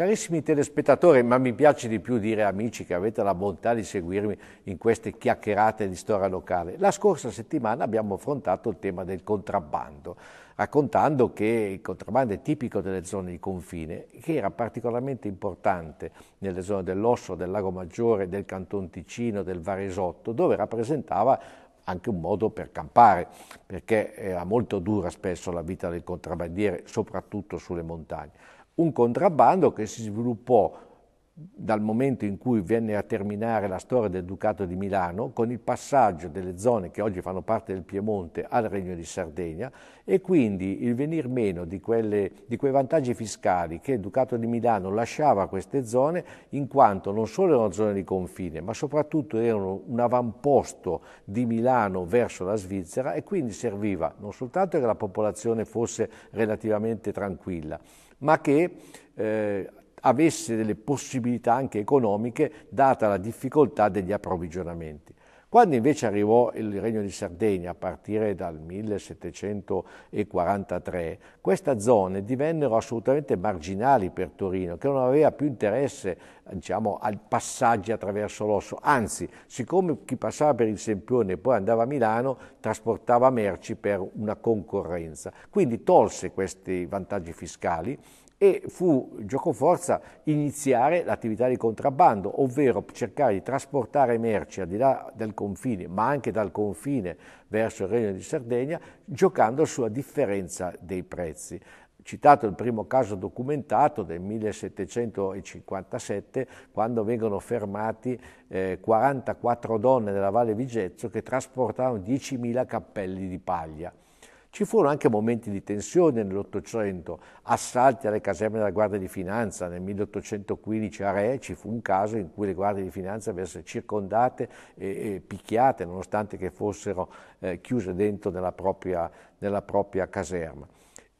Carissimi telespettatori, ma mi piace di più dire amici che avete la bontà di seguirmi in queste chiacchierate di storia locale. La scorsa settimana abbiamo affrontato il tema del contrabbando, raccontando che il contrabbando è tipico delle zone di confine, che era particolarmente importante nelle zone dell'Osso, del Lago Maggiore, del Canton Ticino, del Varesotto, dove rappresentava anche un modo per campare, perché era molto dura spesso la vita del contrabbandiere, soprattutto sulle montagne. Un contrabbando che si sviluppò dal momento in cui venne a terminare la storia del Ducato di Milano, con il passaggio delle zone che oggi fanno parte del Piemonte al Regno di Sardegna e quindi il venir meno di, quelle, di, quei vantaggi fiscali che il Ducato di Milano lasciava a queste zone in quanto non solo erano zone di confine ma soprattutto erano un avamposto di Milano verso la Svizzera e quindi serviva non soltanto che la popolazione fosse relativamente tranquilla ma che eh, avesse delle possibilità anche economiche data la difficoltà degli approvvigionamenti. Quando invece arrivò il Regno di Sardegna a partire dal 1743, queste zone divennero assolutamente marginali per Torino, che non aveva più interesse diciamo, ai passaggi attraverso l'osso, anzi, siccome chi passava per il Sempione e poi andava a Milano, trasportava merci per una concorrenza. Quindi tolse questi vantaggi fiscali e fu giocoforza iniziare l'attività di contrabbando, ovvero cercare di trasportare merci al di là del confine, ma anche dal confine verso il Regno di Sardegna, giocando sulla differenza dei prezzi. Citato il primo caso documentato del 1757, quando vengono fermati eh, 44 donne della Valle Vigezzo che trasportavano 10.000 cappelli di paglia. Ci furono anche momenti di tensione nell'Ottocento, assalti alle caserme della Guardia di Finanza, nel 1815 a Re ci fu un caso in cui le Guardie di Finanza avessero circondate e, e, picchiate nonostante che fossero eh, chiuse dentro nella propria, nella propria caserma.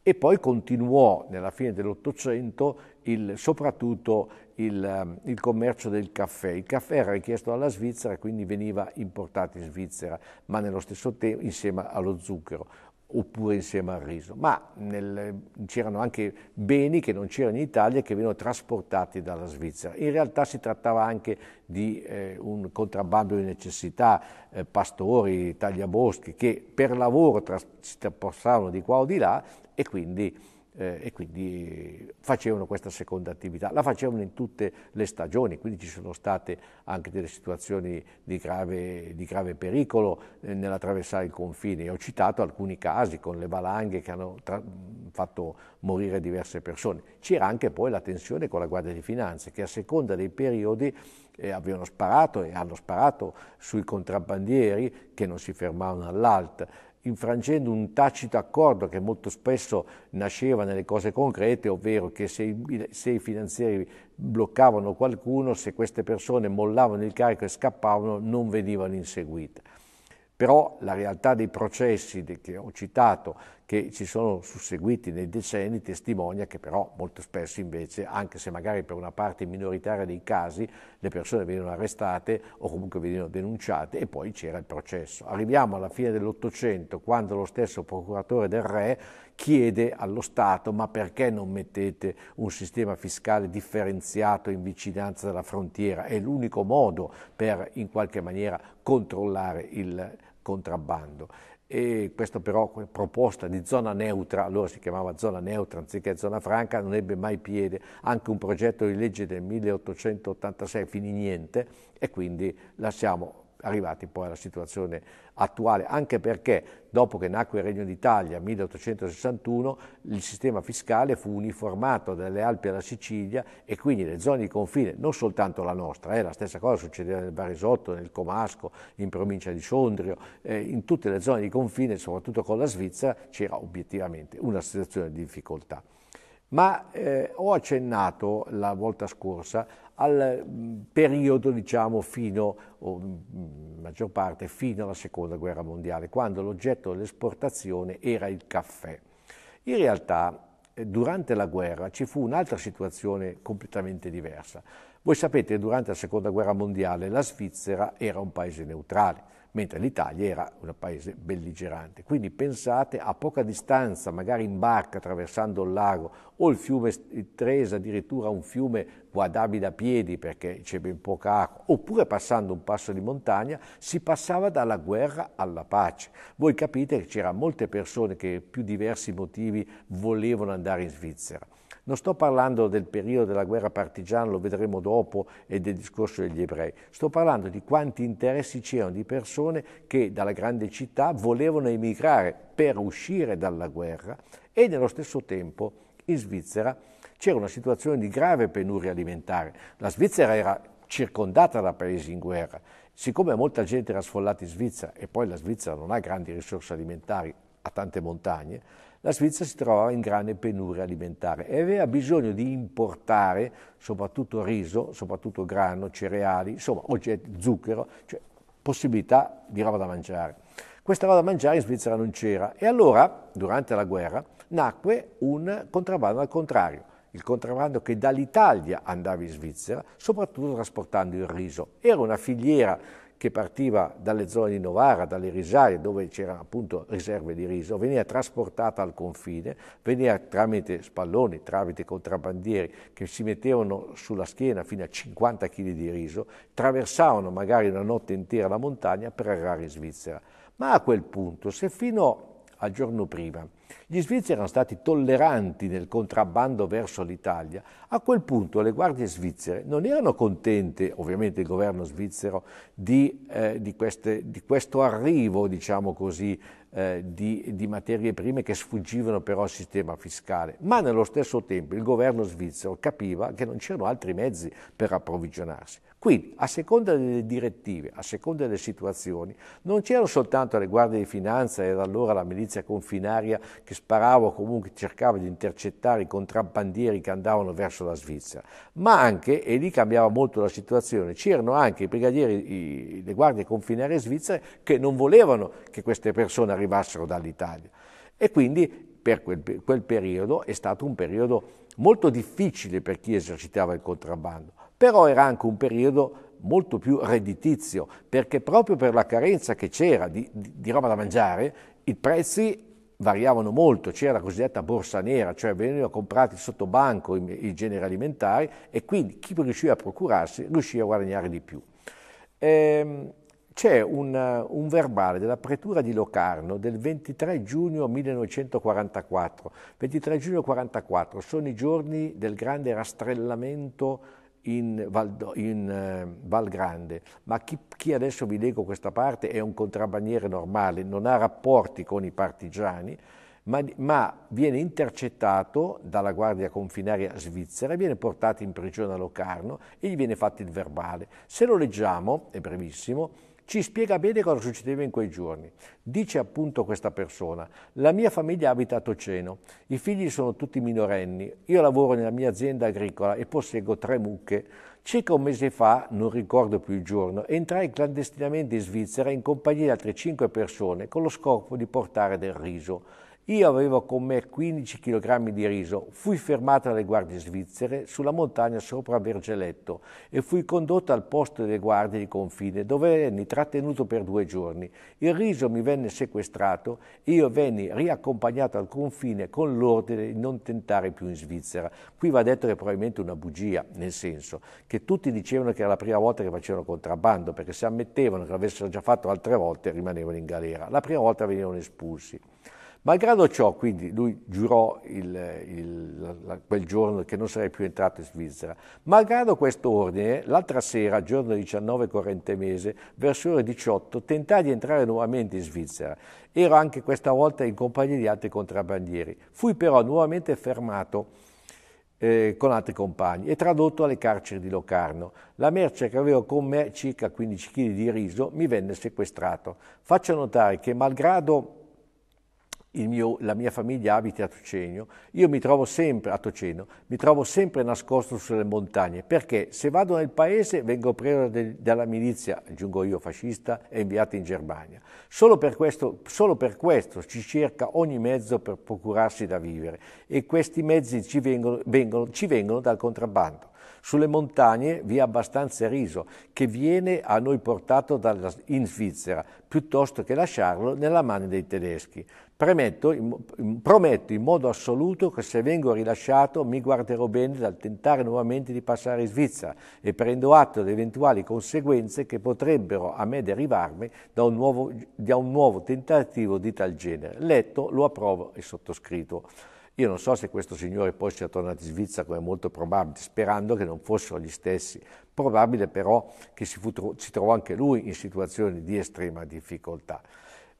E poi continuò nella fine dell'Ottocento il, soprattutto il, ehm, il, commercio del caffè. Il caffè era richiesto dalla Svizzera, quindi veniva importato in Svizzera, ma nello stesso tempo insieme allo zucchero oppure insieme al riso, ma nel, c'erano anche beni che non c'erano in Italia e che venivano trasportati dalla Svizzera. In realtà si trattava anche di eh, un contrabbando di necessità, eh, pastori, tagliaboschi che per lavoro tras- si trasportavano di qua o di là e quindi eh, e quindi facevano questa seconda attività. La facevano in tutte le stagioni, quindi ci sono state anche delle situazioni di grave, di grave pericolo eh, nell'attraversare il confine. Io ho citato alcuni casi con le valanghe che hanno tra- fatto morire diverse persone. C'era anche poi la tensione con la Guardia di Finanza che a seconda dei periodi eh, avevano sparato e hanno sparato sui contrabbandieri che non si fermavano all'alt infrangendo un tacito accordo che molto spesso nasceva nelle cose concrete, ovvero che se i, se i, finanzieri bloccavano qualcuno, se queste persone mollavano il carico e scappavano, non venivano inseguite. Però la realtà dei processi che ho citato, che ci sono susseguiti nei decenni testimonia che però molto spesso invece, anche se magari per una parte minoritaria dei casi, le persone venivano arrestate o comunque venivano denunciate e poi c'era il processo. Arriviamo alla fine dell'Ottocento quando lo stesso procuratore del re chiede allo Stato ma perché non mettete un sistema fiscale differenziato in vicinanza della frontiera? È l'unico modo per in qualche maniera controllare il contrabbando e questa però proposta di zona neutra, allora si chiamava zona neutra anziché zona franca, non ebbe mai piede, anche un progetto di legge del 1886 finì niente e quindi lasciamo arrivati poi alla situazione attuale, anche perché dopo che nacque il Regno d'Italia nel 1861 il sistema fiscale fu uniformato dalle Alpi alla Sicilia e quindi le zone di confine, non soltanto la nostra, eh, la stessa cosa succedeva nel Barisotto, nel Comasco, in provincia di Sondrio, eh, in tutte le zone di confine, soprattutto con la Svizzera, c'era obiettivamente una situazione di difficoltà. Ma eh, ho accennato la volta scorsa al mm, periodo, diciamo, fino, o mm, mm, maggior parte, fino alla seconda guerra mondiale, quando l'oggetto dell'esportazione era il caffè. In realtà, eh, durante la guerra ci fu un'altra situazione completamente diversa. Voi sapete durante la seconda guerra mondiale la Svizzera era un paese neutrale, mentre l'Italia era un paese belligerante. Quindi pensate a poca distanza, magari in barca attraversando il lago o il fiume Tresa, addirittura un fiume guadabile a piedi perché c'è ben poca acqua, oppure passando un passo di montagna, si passava dalla guerra alla pace. Voi capite che c'erano molte persone che per più diversi motivi volevano andare in Svizzera. Non sto parlando del periodo della guerra partigiana, lo vedremo dopo, e del discorso degli ebrei. Sto parlando di quanti interessi c'erano di persone che dalla grande città volevano emigrare per uscire dalla guerra e nello stesso tempo in Svizzera c'era una situazione di grave penuria alimentare. La Svizzera era circondata da paesi in guerra. Siccome molta gente era sfollata in Svizzera e poi la Svizzera non ha grandi risorse alimentari, ha tante montagne, la Svizzera si trovava in grande penuria alimentare e aveva bisogno di importare soprattutto riso, soprattutto grano, cereali, insomma oggetti, zucchero, cioè possibilità di roba da mangiare. Questa roba da mangiare in Svizzera non c'era e allora, durante la guerra, nacque un contrabbando al contrario, il contrabbando che dall'Italia andava in Svizzera, soprattutto trasportando il riso. Era una filiera che partiva dalle zone di Novara, dalle risaie, dove c'erano appunto riserve di riso, veniva trasportata al confine, veniva tramite spalloni, tramite contrabbandieri che si mettevano sulla schiena fino a 50 kg di riso, traversavano magari una notte intera la montagna per arrivare in Svizzera. Ma a quel punto, se fino al giorno prima gli svizzeri erano stati tolleranti nel contrabbando verso l'Italia. A quel punto le guardie svizzere non erano contente, ovviamente il governo svizzero, di, eh, di, queste, di questo arrivo, diciamo così, eh, di, di, materie prime che sfuggivano però al sistema fiscale, ma nello stesso tempo il governo svizzero capiva che non c'erano altri mezzi per approvvigionarsi. Quindi, a seconda delle direttive, a seconda delle situazioni, non c'erano soltanto le guardie di finanza e allora la milizia confinaria che sparava o comunque cercava di intercettare i contrabbandieri che andavano verso la Svizzera, ma anche, e lì cambiava molto la situazione, c'erano anche i brigadieri, i, le guardie confinarie svizzere che non volevano che queste persone arrivassero dall'Italia. E quindi per quel, quel periodo è stato un periodo molto difficile per chi esercitava il contrabbando, però era anche un periodo molto più redditizio, perché proprio per la carenza che c'era di, di, di roba da mangiare, i prezzi variavano molto, c'era la cosiddetta borsa nera, cioè venivano comprati sotto banco i, i generi alimentari e quindi chi riusciva a procurarsi riusciva a guadagnare di più. Ehm, c'è un, un, verbale della pretura di Locarno del 23 giugno 1944. 23 giugno 1944 sono i giorni del grande rastrellamento in, Val, in eh, Val Grande, ma chi, chi, adesso vi leggo questa parte è un contrabbaniere normale, non ha rapporti con i partigiani, ma, ma viene intercettato dalla guardia confinaria svizzera, viene portato in prigione a Locarno e gli viene fatto il verbale. Se lo leggiamo, è brevissimo, ci spiega bene cosa succedeva in quei giorni. Dice appunto questa persona, la mia famiglia abita a Toceno, i figli sono tutti minorenni, io lavoro nella mia azienda agricola e posseggo tre mucche. Circa un mese fa, non ricordo più il giorno, entrai clandestinamente in Svizzera in compagnia di altre cinque persone con lo scopo di portare del riso. Io avevo con me 15 kg di riso, fui fermata dalle guardie svizzere sulla montagna sopra Vergeletto e fui condotta al posto delle guardie di confine dove venni trattenuto per due giorni. Il riso mi venne sequestrato e io venni riaccompagnato al confine con l'ordine di non tentare più in Svizzera. Qui va detto che è probabilmente una bugia, nel senso che tutti dicevano che era la prima volta che facevano contrabbando perché se ammettevano che l'avessero già fatto altre volte rimanevano in galera, la prima volta venivano espulsi. Malgrado ciò, quindi, lui giurò il, il, la, quel giorno che non sarei più entrato in Svizzera. Malgrado questo ordine, l'altra sera, giorno 19 corrente mese, verso ore 18, tentai di entrare nuovamente in Svizzera. Ero anche questa volta in compagnia di altri contrabbandieri. Fui però nuovamente fermato eh, con altri compagni e tradotto alle carceri di Locarno. La merce che avevo con me, circa 15 kg di riso, mi venne sequestrato. Faccio notare che malgrado mio, la mia famiglia abita a Tocenio, io mi trovo sempre a Tocenio, mi trovo sempre nascosto sulle montagne, perché se vado nel paese vengo preso de, dalla milizia, aggiungo io fascista, e inviato in Germania. Solo per, questo, solo per questo ci cerca ogni mezzo per procurarsi da vivere e questi mezzi ci vengono, vengono, ci vengono dal contrabbando. Sulle montagne vi è abbastanza riso, che viene a noi portato dalla, in Svizzera, piuttosto che lasciarlo nella mano dei tedeschi. Premetto, prometto in modo assoluto che se vengo rilasciato mi guarderò bene dal tentare nuovamente di passare in Svizzera e prendo atto di eventuali conseguenze che potrebbero a me derivarmi da un nuovo, da un nuovo tentativo di tal genere. Letto, lo approvo e sottoscritto. Io non so se questo signore poi sia tornato in Svizzera, come è molto probabile, sperando che non fossero gli stessi. Probabile però che si, fu, si trovò anche lui in situazioni di estrema difficoltà.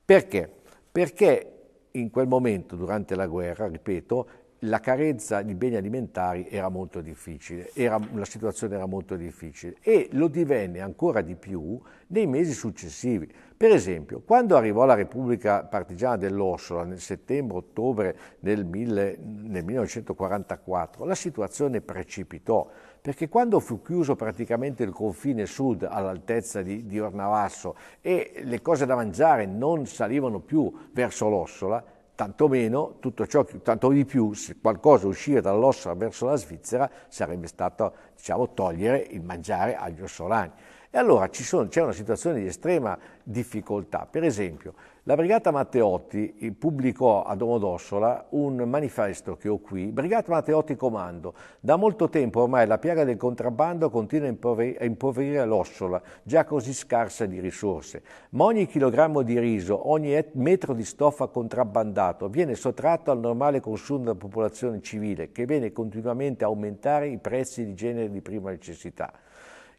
Perché? Perché in quel momento, durante la guerra, ripeto, la carezza di beni alimentari era molto difficile, era, la situazione era molto difficile e lo divenne ancora di più nei mesi successivi. Per esempio, quando arrivò la Repubblica Partigiana dell'Ossola nel settembre-ottobre del, del 1944, la situazione precipitò perché quando fu chiuso praticamente il confine sud all'altezza di, di Ornavasso e le cose da mangiare non salivano più verso l'Ossola, tantomeno tutto ciò tanto di più, se qualcosa uscire dall'Ossola verso la Svizzera sarebbe stato, diciamo, togliere il mangiare agli ossolani. E allora sono, c'è una situazione di estrema difficoltà. Per esempio, la Brigata Matteotti eh, pubblicò a Domodossola un manifesto che ho qui, Brigata Matteotti Comando. Da molto tempo ormai la piaga del contrabbando continua a impoverire l'Ossola, già così scarsa di risorse. Ma ogni chilogrammo di riso, ogni metro di stoffa contrabbandato viene sottratto al normale consumo della popolazione civile, che viene continuamente a aumentare i prezzi di generi di prima necessità.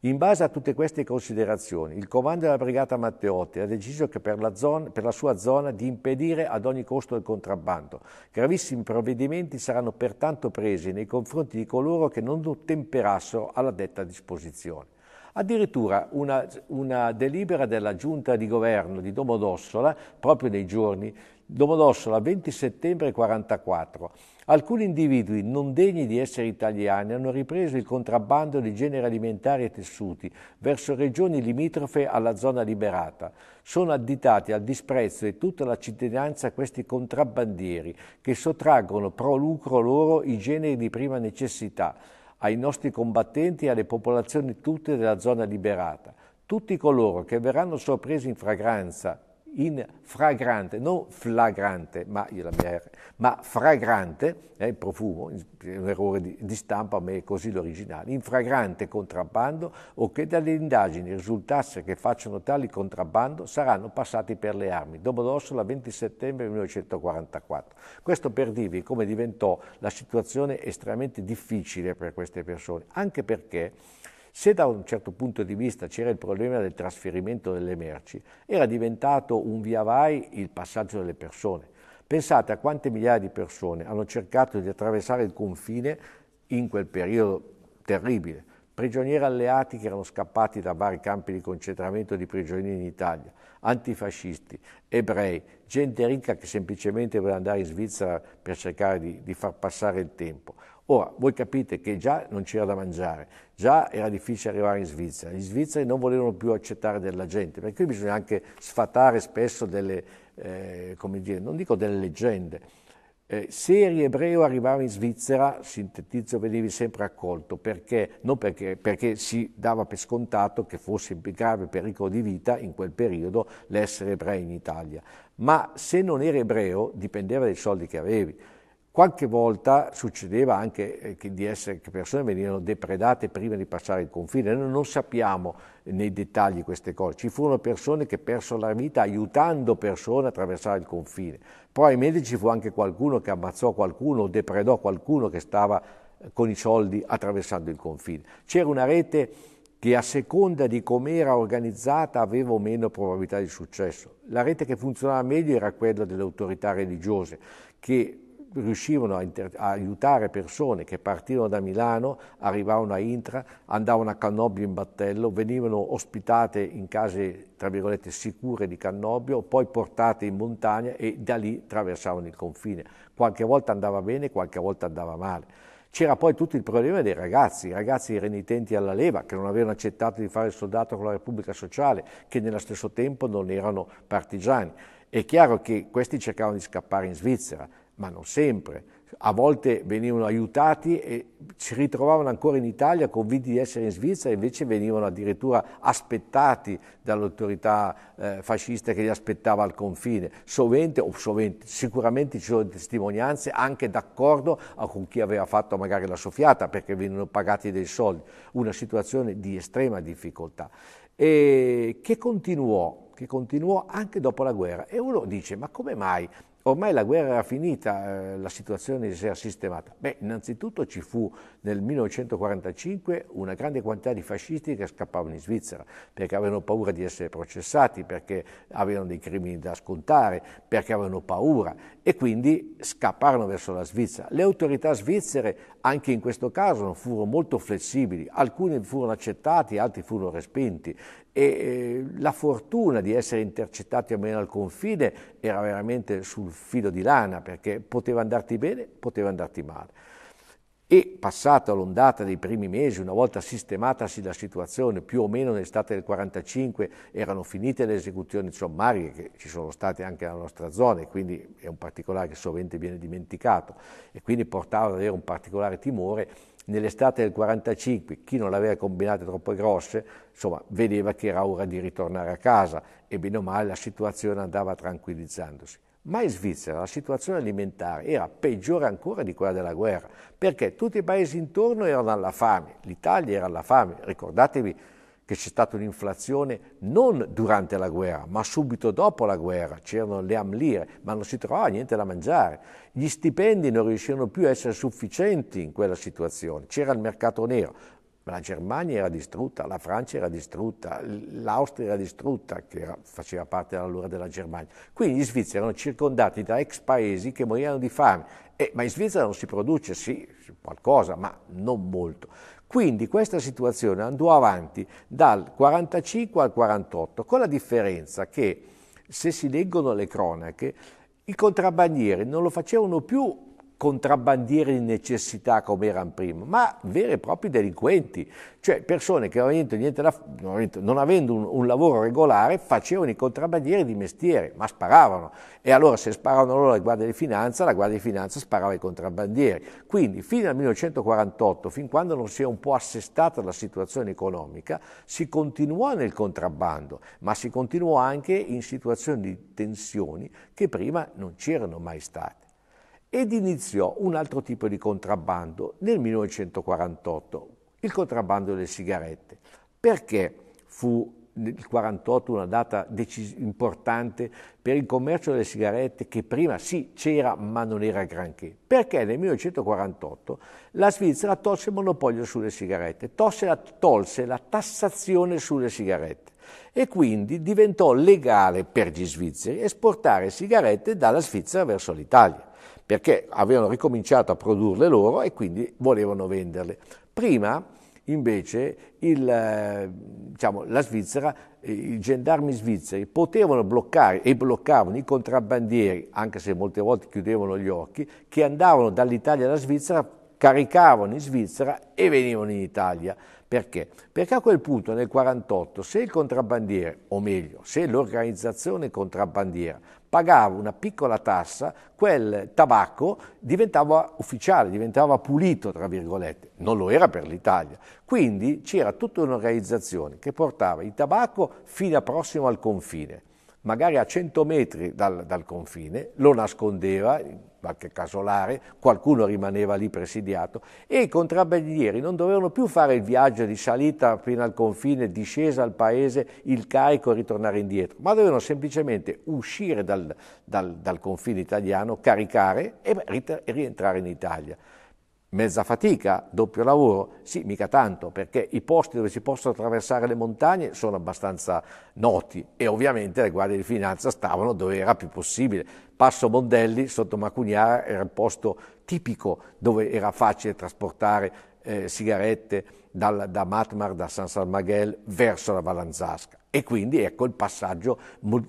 In base a tutte queste considerazioni, il comando della brigata Matteotti ha deciso che per la, zona, per la sua zona di impedire ad ogni costo il contrabbando. Gravissimi provvedimenti saranno pertanto presi nei confronti di coloro che non ottemperassero alla detta disposizione. Addirittura una, una delibera della giunta di governo di Domodossola, proprio nei giorni Domodossola, 20 settembre 1944. Alcuni individui non degni di essere italiani hanno ripreso il contrabbando di generi alimentari e tessuti verso regioni limitrofe alla zona liberata. Sono additati al disprezzo di tutta la cittadinanza questi contrabbandieri che sottraggono pro lucro loro i generi di prima necessità ai nostri combattenti e alle popolazioni tutte della zona liberata. Tutti coloro che verranno sorpresi in fragranza in fragrante, non flagrante, ma, mia, ma fragrante, eh, il profumo, è un errore di, di, stampa, ma è così l'originale, in fragrante contrabbando o che dalle indagini risultasse che facciano tali contrabbando saranno passati per le armi. Domodossola 20 settembre 1944. Questo per dirvi come diventò la situazione estremamente difficile per queste persone, anche perché se da un certo punto di vista c'era il problema del trasferimento delle merci, era diventato un via vai il passaggio delle persone. Pensate a quante migliaia di persone hanno cercato di attraversare il confine in quel periodo terribile. Prigionieri alleati che erano scappati da vari campi di concentramento di prigionieri in Italia, antifascisti, ebrei, gente ricca che semplicemente voleva andare in Svizzera per cercare di, di far passare il tempo, Ora, oh, voi capite che già non c'era da mangiare, già era difficile arrivare in Svizzera, gli svizzeri non volevano più accettare della gente, perché qui bisogna anche sfatare spesso delle, eh, come dire, non dico delle leggende, eh, se eri ebreo arrivavi in Svizzera, sintetizzo, venivi sempre accolto, perché, non perché, perché si dava per scontato che fosse in grave pericolo di vita in quel periodo l'essere ebreo in Italia, ma se non eri ebreo dipendeva dai soldi che avevi. Qualche volta succedeva anche eh, di essere, che persone venivano depredate prima di passare il confine, noi non sappiamo nei dettagli queste cose. Ci furono persone che persero la vita aiutando persone a attraversare il confine. Probabilmente ci fu anche qualcuno che ammazzò qualcuno o depredò qualcuno che stava eh, con i soldi attraversando il confine. C'era una rete che a seconda di come era organizzata aveva o meno probabilità di successo. La rete che funzionava meglio era quella delle autorità religiose, che riuscivano a, inter- a, aiutare persone che partivano da Milano, arrivavano a Intra, andavano a Cannobbio in battello, venivano ospitate in case, tra virgolette, sicure di Cannobbio, poi portate in montagna e da lì attraversavano il confine. Qualche volta andava bene, qualche volta andava male. C'era poi tutto il problema dei ragazzi, i ragazzi renitenti alla leva, che non avevano accettato di fare il soldato con la Repubblica Sociale, che nello stesso tempo non erano partigiani. È chiaro che questi cercavano di scappare in Svizzera, ma non sempre. A volte venivano aiutati e si ritrovavano ancora in Italia convinti di essere in Svizzera, invece venivano addirittura aspettati dall'autorità eh, fascista che li aspettava al confine. Sovente, o sovente, sicuramente ci sono testimonianze anche d'accordo ah, con chi aveva fatto magari la soffiata perché venivano pagati dei soldi. Una situazione di estrema difficoltà e che continuò, che continuò anche dopo la guerra. E uno dice, ma come mai ormai la guerra era finita, eh, la situazione si era sistemata. Beh, innanzitutto ci fu nel 1945 una grande quantità di fascisti che scappavano in Svizzera perché avevano paura di essere processati, perché avevano dei crimini da scontare, perché avevano paura e quindi scapparono verso la Svizzera. Le autorità svizzere anche in questo caso furono molto flessibili, alcuni furono accettati, altri furono respinti e eh, la fortuna di essere intercettati almeno al confine era veramente sul filo di lana perché poteva andarti bene, poteva andarti male. E passata l'ondata dei primi mesi, una volta sistematasi la situazione, più o meno nell'estate del 45 erano finite le esecuzioni sommarie che ci sono state anche nella nostra zona e quindi è un particolare che sovente viene dimenticato e quindi portava ad avere un particolare timore Nell'estate del 45 chi non l'aveva aveva combinate troppo grosse, insomma, vedeva che era ora di ritornare a casa e bene o male la situazione andava tranquillizzandosi. Ma in Svizzera la situazione alimentare era peggiore ancora di quella della guerra, perché tutti i paesi intorno erano alla fame, l'Italia era alla fame, ricordatevi che c'è stata un'inflazione non durante la guerra, ma subito dopo la guerra, c'erano le amlire, ma non si trovava niente da mangiare, gli stipendi non riuscivano più a essere sufficienti in quella situazione, c'era il mercato nero, ma la Germania era distrutta, la Francia era distrutta, l'Austria era distrutta, che era, faceva parte allora della Germania. Quindi gli svizzeri erano circondati da ex paesi che morivano di fame. Eh, ma in Svizzera non si produce, sì, qualcosa, ma non molto. Quindi questa situazione andò avanti dal 45 al 48, con la differenza che, se si leggono le cronache, i contrabbandieri non lo facevano più contrabbandieri di necessità come erano prima, ma veri e propri delinquenti, cioè persone che niente, niente da, non avendo un, un, lavoro regolare facevano i contrabbandieri di mestiere, ma sparavano. E allora se sparavano loro la Guardia di Finanza, la Guardia di Finanza sparava i contrabbandieri. Quindi fino al 1948, fin quando non si è un po' assestata la situazione economica, si continuò nel contrabbando, ma si continuò anche in situazioni di tensioni che prima non c'erano mai state ed iniziò un altro tipo di contrabbando nel 1948, il contrabbando delle sigarette. Perché fu il 1948 una data decis- importante per il commercio delle sigarette che prima sì c'era ma non era granché. Perché nel 1948 la Svizzera tolse il monopolio sulle sigarette, tolse la, tolse la tassazione sulle sigarette e quindi diventò legale per gli svizzeri esportare sigarette dalla Svizzera verso l'Italia, perché avevano ricominciato a produrle loro e quindi volevano venderle. Prima invece il, eh, diciamo, la Svizzera, i gendarmi svizzeri potevano bloccare e bloccavano i contrabbandieri, anche se molte volte chiudevano gli occhi, che andavano dall'Italia alla Svizzera, caricavano in Svizzera e venivano in Italia perché? Perché a quel punto nel 1948 se il contrabbandiere, o meglio, se l'organizzazione contrabbandiera pagava una piccola tassa, quel tabacco diventava ufficiale, diventava pulito, tra virgolette. Non lo era per l'Italia. Quindi c'era tutta un'organizzazione che portava il tabacco fino a prossimo al confine magari a 100 metri dal, dal confine, lo nascondeva qualche casolare, qualcuno rimaneva lì presidiato e i contrabbandieri non dovevano più fare il viaggio di salita fino al confine, discesa al paese, il carico e ritornare indietro, ma dovevano semplicemente uscire dal, dal, dal confine italiano, caricare e, e rientrare in Italia mezza fatica, doppio lavoro? Sì, mica tanto, perché i posti dove si possono attraversare le montagne sono abbastanza noti e ovviamente le guardie di finanza stavano dove era più possibile. Passo Mondelli sotto Macugnara era il posto tipico dove era facile trasportare eh, sigarette dal, da Matmar, da San Salmaghel verso la Valanzasca. E quindi ecco il passaggio,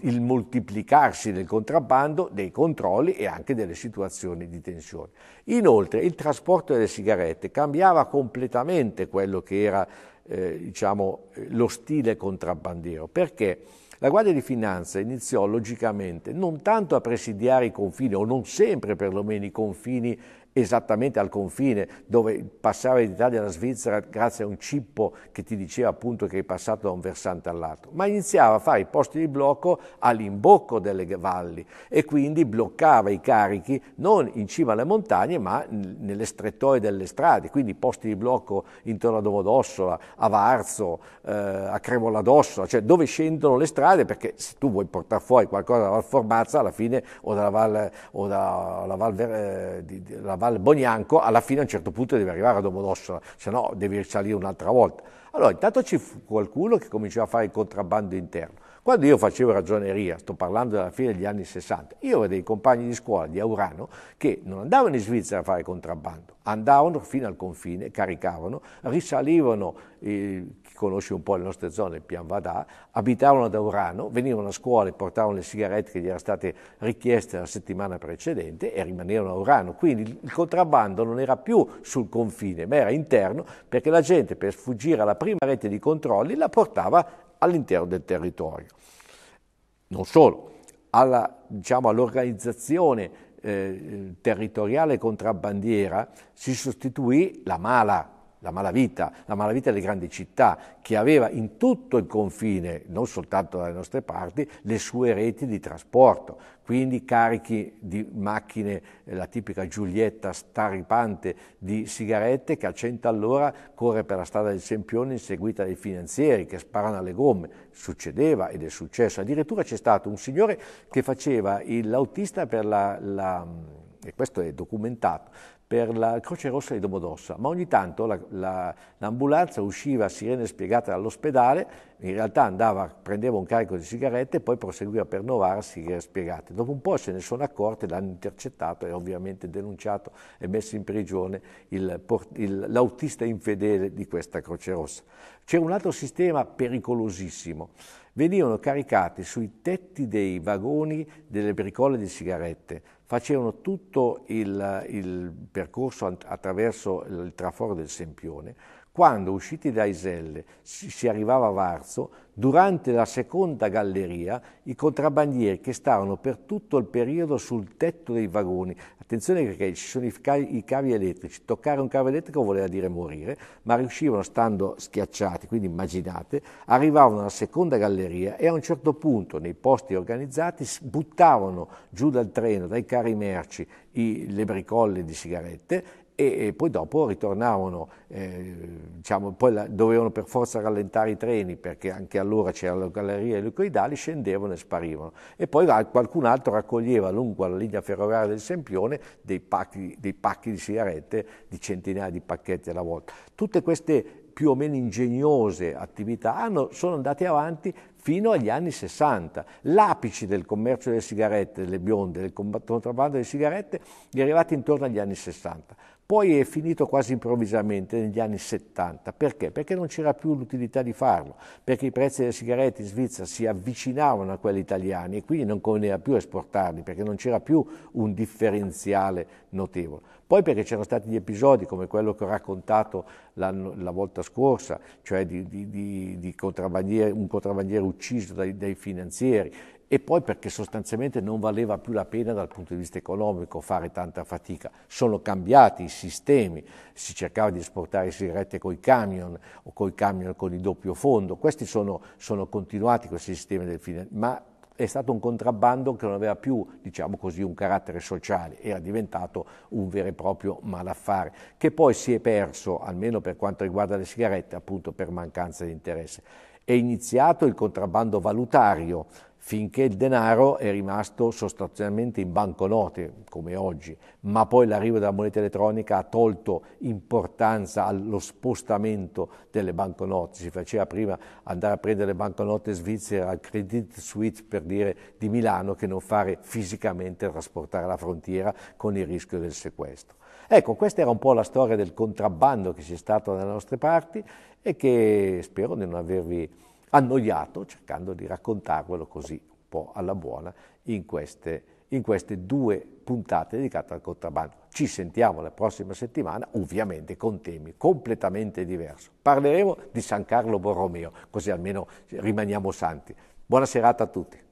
il moltiplicarsi del contrabbando, dei controlli e anche delle situazioni di tensione. Inoltre il trasporto delle sigarette cambiava completamente quello che era eh, diciamo, lo stile contrabbandiero, perché la Guardia di Finanza iniziò logicamente non tanto a presidiare i confini, o non sempre perlomeno i confini esattamente al confine dove passava l'Italia e la Svizzera grazie a un cippo che ti diceva appunto che è passato da un versante all'altro, ma iniziava a fare i posti di blocco all'imbocco delle valli e quindi bloccava i carichi non in cima alle montagne ma nelle strettoie delle strade, quindi posti di blocco intorno a Domodossola, a Varzo, eh, a Cremola d'Ossola, cioè dove scendono le strade perché se tu vuoi portare fuori qualcosa dalla Val Formazza alla fine o dalla Val, o da, la Val, eh, di, la Val Bonianco, alla fine a un certo punto devi arrivare a Domodossola, se no devi risalire un'altra volta. Allora intanto ci fu qualcuno che cominciava a fare il contrabbando interno. Quando io facevo ragioneria, sto parlando della fine degli anni 60, io avevo dei compagni di scuola di Aurano che non andavano in Svizzera a fare contrabbando, andavano fino al confine, caricavano, risalivano eh, che conosce un po' le nostre zone, Pian Pianvadà, abitavano ad Aurano, venivano a scuola e portavano le sigarette che gli erano state richieste la settimana precedente e rimanevano a Aurano. Quindi il contrabbando non era più sul confine, ma era interno, perché la gente per sfuggire alla prima rete di controlli la portava all'interno del territorio. Non solo, alla, diciamo, all'organizzazione eh, territoriale contrabbandiera si sostituì la mala, la malavita, la malavita delle grandi città, che aveva in tutto il confine, non soltanto dalle nostre parti, le sue reti di trasporto, quindi carichi di macchine, eh, la tipica Giulietta staripante di sigarette che a 100 all'ora corre per la strada del Sempione inseguita dai finanzieri che sparano alle gomme. Succedeva ed è successo. Addirittura c'è stato un signore che faceva l'autista per la, la mm, e questo è documentato, per la Croce Rossa di Domodossa, ma ogni tanto l'ambulanza la, la, usciva a sirene spiegata dall'ospedale in realtà andava, prendeva un carico di sigarette e poi proseguiva per Novara sigarette spiegate. Dopo un po' se ne sono accorte, l'hanno intercettato e ovviamente denunciato e messo in prigione il, il, l'autista infedele di questa Croce Rossa. C'era un altro sistema pericolosissimo. Venivano caricati sui tetti dei vagoni delle bricole di sigarette, facevano tutto il, il percorso attraverso il traforo del Sempione, quando, usciti da Iselle, si arrivava a Varzo, durante la seconda galleria, i contrabbandieri che stavano per tutto il periodo sul tetto dei vagoni, attenzione perché ci sono i cavi, elettrici, toccare un cavo elettrico voleva dire morire, ma riuscivano, stando schiacciati, quindi immaginate, arrivavano alla seconda galleria e a un certo punto, nei posti organizzati, buttavano giù dal treno, dai carri merci, i, le bricolle di sigarette e, e poi dopo ritornavano, eh, diciamo, poi la, dovevano per forza rallentare i treni perché anche allora c'era la galleria elicoidali, scendevano e sparivano. E poi qualcun altro raccoglieva lungo la linea ferroviaria del Sempione dei pacchi, dei pacchi di sigarette, di centinaia di pacchetti alla volta. Tutte queste più o meno ingegnose attività hanno, sono andate avanti fino agli anni 60. L'apice del commercio delle sigarette, delle bionde, del contrabbando delle sigarette è arrivato intorno agli anni 60. Poi è finito quasi improvvisamente negli anni 70. Perché? Perché non c'era più l'utilità di farlo, perché i prezzi delle sigarette in Svizzera si avvicinavano a quelli italiani e quindi non conveniva più esportarli, perché non c'era più un differenziale notevole. Poi perché c'erano stati gli episodi come quello che ho raccontato la, la volta scorsa, cioè di, di, di, di contrabbandiere, un contrabbandiere ucciso dai, dai finanzieri e poi perché sostanzialmente non valeva più la pena dal punto di vista economico fare tanta fatica. Sono cambiati i sistemi, si cercava di esportare sigarette con i camion o con i camion con il doppio fondo, questi sono, sono continuati questi sistemi del fine, ma è stato un contrabbando che non aveva più, diciamo così, un carattere sociale, era diventato un vero e proprio malaffare, che poi si è perso, almeno per quanto riguarda le sigarette, appunto per mancanza di interesse. È iniziato il contrabbando valutario, finché il denaro è rimasto sostanzialmente in banconote, come oggi, ma poi l'arrivo della moneta elettronica ha tolto importanza allo spostamento delle banconote. Si faceva prima andare a prendere le banconote svizzere al Credit Suisse, per dire, di Milano, che non fare fisicamente trasportare la frontiera con il rischio del sequestro. Ecco, questa era un po' la storia del contrabbando che c'è stato dalle nostre parti e che spero di non avervi annoiato cercando di raccontarvelo così un po' alla buona in queste, in queste due puntate dedicate al contrabbando. Ci sentiamo la prossima settimana, ovviamente con temi completamente diversi. Parleremo di San Carlo Borromeo, così almeno rimaniamo santi. Buona serata a tutti.